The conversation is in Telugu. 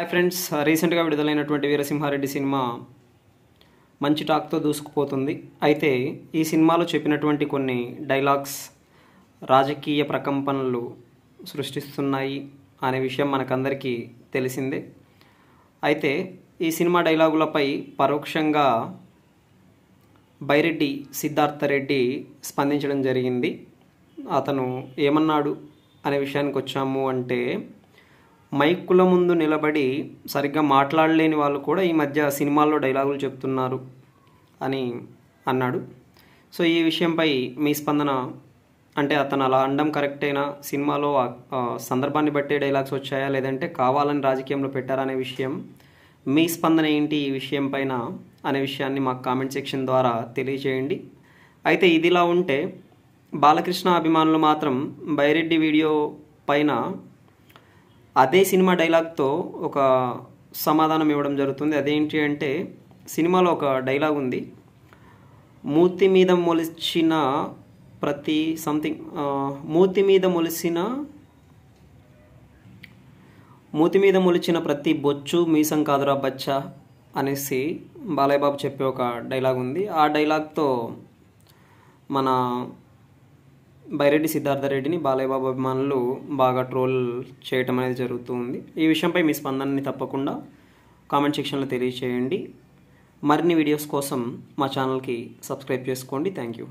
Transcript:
హాయ్ ఫ్రెండ్స్ రీసెంట్గా విడుదలైనటువంటి వీరసింహారెడ్డి సినిమా మంచి టాక్తో దూసుకుపోతుంది అయితే ఈ సినిమాలో చెప్పినటువంటి కొన్ని డైలాగ్స్ రాజకీయ ప్రకంపనలు సృష్టిస్తున్నాయి అనే విషయం మనకందరికీ తెలిసిందే అయితే ఈ సినిమా డైలాగులపై పరోక్షంగా బైరెడ్డి సిద్ధార్థ రెడ్డి స్పందించడం జరిగింది అతను ఏమన్నాడు అనే విషయానికి వచ్చాము అంటే మైకుల ముందు నిలబడి సరిగ్గా మాట్లాడలేని వాళ్ళు కూడా ఈ మధ్య సినిమాల్లో డైలాగులు చెప్తున్నారు అని అన్నాడు సో ఈ విషయంపై మీ స్పందన అంటే అతను అలా కరెక్ట్ కరెక్టేనా సినిమాలో సందర్భాన్ని బట్టే డైలాగ్స్ వచ్చాయా లేదంటే కావాలని రాజకీయంలో పెట్టారా అనే విషయం మీ స్పందన ఏంటి ఈ విషయం పైన అనే విషయాన్ని మాకు కామెంట్ సెక్షన్ ద్వారా తెలియజేయండి అయితే ఇదిలా ఉంటే బాలకృష్ణ అభిమానులు మాత్రం బైరెడ్డి వీడియో పైన అదే సినిమా డైలాగ్తో ఒక సమాధానం ఇవ్వడం జరుగుతుంది అదేంటి అంటే సినిమాలో ఒక డైలాగ్ ఉంది మూర్తి మీద మొలిచిన ప్రతి సంథింగ్ మూర్తి మీద మొలిసిన మూతి మీద మొలిచిన ప్రతి బొచ్చు మీసం కాదురా బచ్చ అనేసి బాలయ్య బాబు చెప్పే ఒక డైలాగ్ ఉంది ఆ డైలాగ్తో మన బైరెడ్డి సిద్ధార్థరెడ్డిని బాలయ్యబాబు అభిమానులు బాగా ట్రోల్ చేయటం అనేది జరుగుతూ ఉంది ఈ విషయంపై మీ స్పందనని తప్పకుండా కామెంట్ సెక్షన్లో తెలియచేయండి మరిన్ని వీడియోస్ కోసం మా ఛానల్కి సబ్స్క్రైబ్ చేసుకోండి థ్యాంక్ యూ